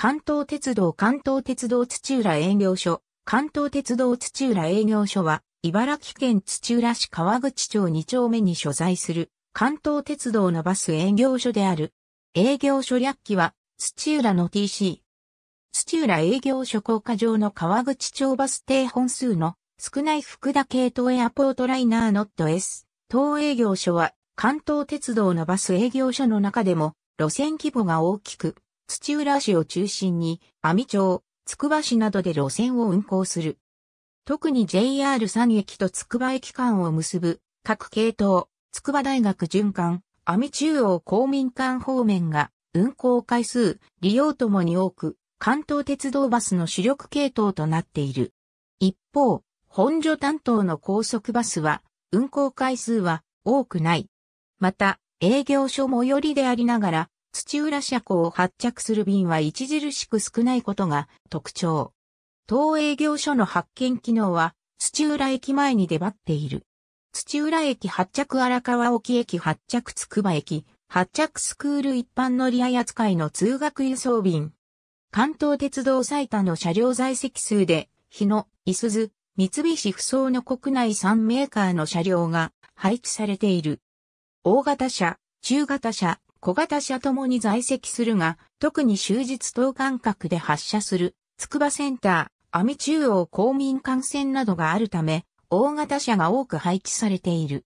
関東鉄道関東鉄道土浦営業所、関東鉄道土浦営業所は、茨城県土浦市川口町2丁目に所在する、関東鉄道のバス営業所である。営業所略記は、土浦の TC。土浦営業所高架上の川口町バス停本数の少ない福田系統エアポートライナーノット S。当営業所は、関東鉄道のバス営業所の中でも、路線規模が大きく、土浦市を中心に、阿町、つくば市などで路線を運行する。特に JR3 駅とつくば駅間を結ぶ各系統、つくば大学循環、阿中央公民館方面が運行回数、利用ともに多く、関東鉄道バスの主力系統となっている。一方、本所担当の高速バスは、運行回数は多くない。また、営業所最寄りでありながら、土浦車庫を発着する便は著しく少ないことが特徴。当営業所の発見機能は土浦駅前に出張っている。土浦駅発着荒川沖駅発着つくば駅、発着スクール一般乗り合い扱いの通学輸送便。関東鉄道最多の車両在籍数で、日野、伊鈴、三菱不走の国内3メーカーの車両が配置されている。大型車、中型車、小型車ともに在籍するが、特に終日等間隔で発車する、筑波センター、網中央公民艦線などがあるため、大型車が多く配置されている。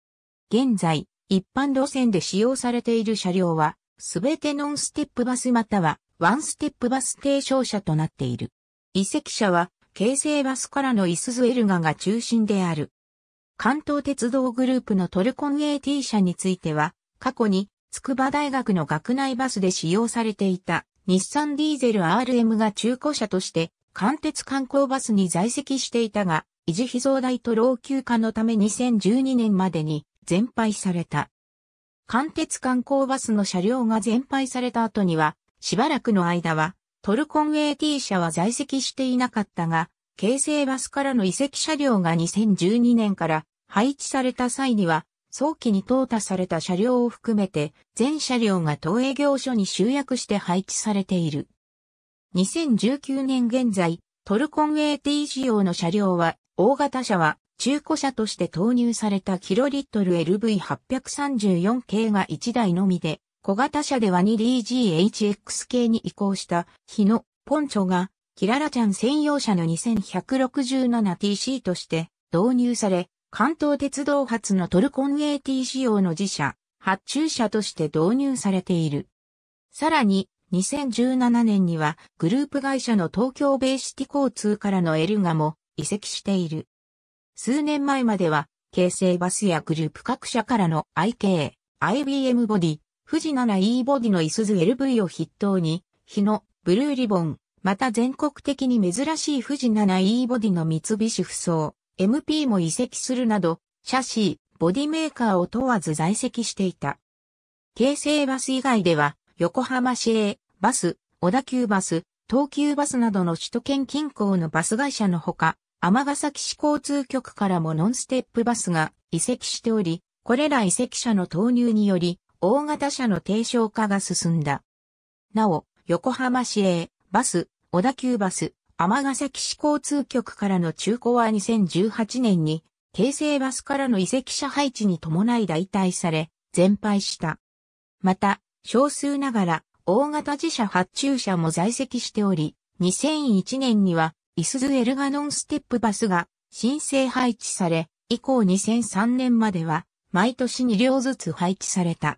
現在、一般路線で使用されている車両は、すべてノンステップバスまたは、ワンステップバス停車車となっている。移籍車は、京成バスからのイスズエルガが中心である。関東鉄道グループのトルコン AT 車については、過去に筑波大学の学内バスで使用されていた日産ディーゼル RM が中古車として貫徹観光バスに在籍していたが、維持費増大と老朽化のため2012年までに全廃された。貫徹観光バスの車両が全廃された後には、しばらくの間は、トルコン AT 社は在籍していなかったが、京成バスからの移籍車両が2012年から配置された際には、早期に淘汰された車両を含めて、全車両が東営業所に集約して配置されている。2019年現在、トルコン AT 仕様の車両は、大型車は中古車として投入されたキロリットル LV834 系が1台のみで、小型車では 2DGHX 系に移行した日のポンチョが、キララちゃん専用車の 2167TC として導入され、関東鉄道発のトルコン AT 仕様の自社、発注車として導入されている。さらに、2017年にはグループ会社の東京ベーシティ交通からのエルガも移籍している。数年前までは、京成バスやグループ各社からの IK、IBM ボディ、富士 7E ボディのイスズ LV を筆頭に、日野、ブルーリボン、また全国的に珍しい富士 7E ボディの三菱不走、MP も移籍するなど、車シー、ボディメーカーを問わず在籍していた。京成バス以外では、横浜市営、バス、小田急バス、東急バスなどの首都圏近郊のバス会社のほか、尼崎市交通局からもノンステップバスが移籍しており、これら移籍者の投入により、大型車の低床化が進んだ。なお、横浜市営、バス、小田急バス、尼崎市交通局からの中古は2018年に、京成バスからの移籍者配置に伴い代替され、全廃した。また、少数ながら、大型自社発注車も在籍しており、2001年には、イスズエルガノンステップバスが、申請配置され、以降2003年までは、毎年2両ずつ配置された。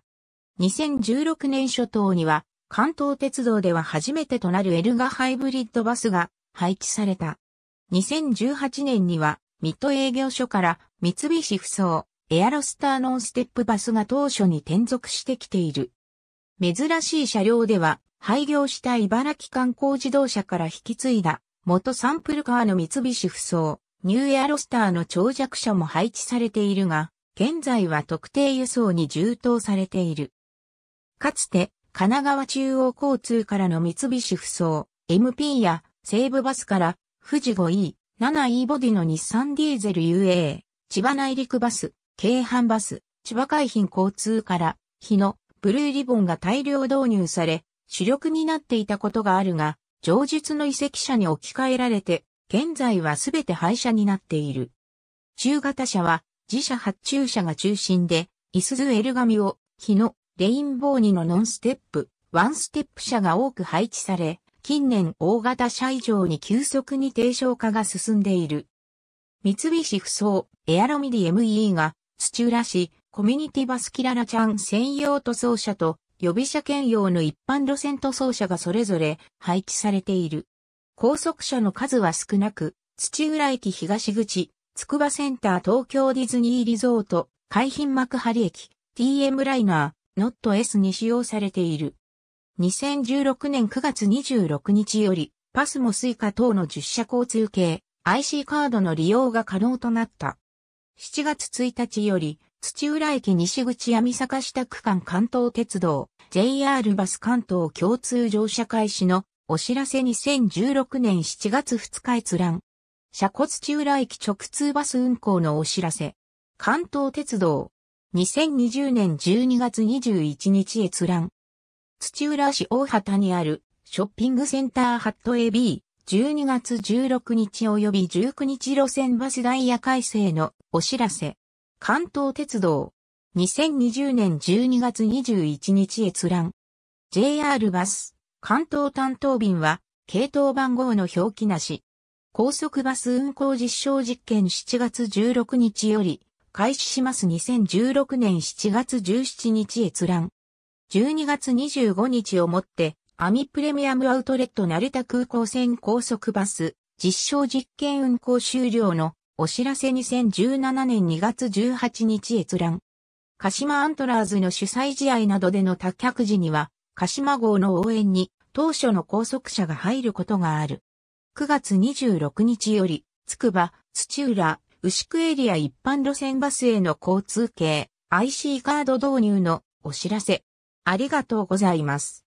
2016年初頭には、関東鉄道では初めてとなるエルガハイブリッドバスが配置された。2018年には、水戸営業所から三菱不走、エアロスターノンステップバスが当初に転属してきている。珍しい車両では、廃業した茨城観光自動車から引き継いだ、元サンプルカーの三菱不走、ニューエアロスターの長尺車も配置されているが、現在は特定輸送に充当されている。かつて、神奈川中央交通からの三菱不走、MP や西武バスから富士 5E、7E ボディの日産ディーゼル UA、千葉内陸バス、京阪バス、千葉海浜交通から、日のブルーリボンが大量導入され、主力になっていたことがあるが、上述の遺跡車に置き換えられて、現在はすべて廃車になっている。中型車は自社発注車が中心で、イスズエルガミを、日のレインボーニのノンステップ、ワンステップ車が多く配置され、近年大型車以上に急速に低床化が進んでいる。三菱不走、エアロミディ MEE が、土浦市、コミュニティバスキララちゃん専用塗装車と、予備車兼用の一般路線塗装車がそれぞれ配置されている。高速車の数は少なく、土浦駅東口、筑波センター東京ディズニーリゾート、海浜幕張駅、TM ライナー、ノット S に使用されている。2016年9月26日より、パスモスイカ等の10社交通系 IC カードの利用が可能となった。7月1日より、土浦駅西口闇坂下区間関東鉄道 JR バス関東共通乗車開始のお知らせ2016年7月2日閲覧。車庫土浦駅直通バス運行のお知らせ。関東鉄道。2020年12月21日閲覧。土浦市大畑にあるショッピングセンターハット AB、12月16日及び19日路線バスダイヤ改正のお知らせ。関東鉄道、2020年12月21日閲覧。JR バス、関東担当便は、系統番号の表記なし。高速バス運行実証実験7月16日より、開始します2016年7月17日閲覧。12月25日をもって、アミプレミアムアウトレット成田空港線高速バス、実証実験運行終了のお知らせ2017年2月18日閲覧。鹿島アントラーズの主催試合などでの多客時には、鹿島号の応援に当初の拘束者が入ることがある。9月26日より、つくば、土浦、牛久エリア一般路線バスへの交通系 IC カード導入のお知らせ。ありがとうございます。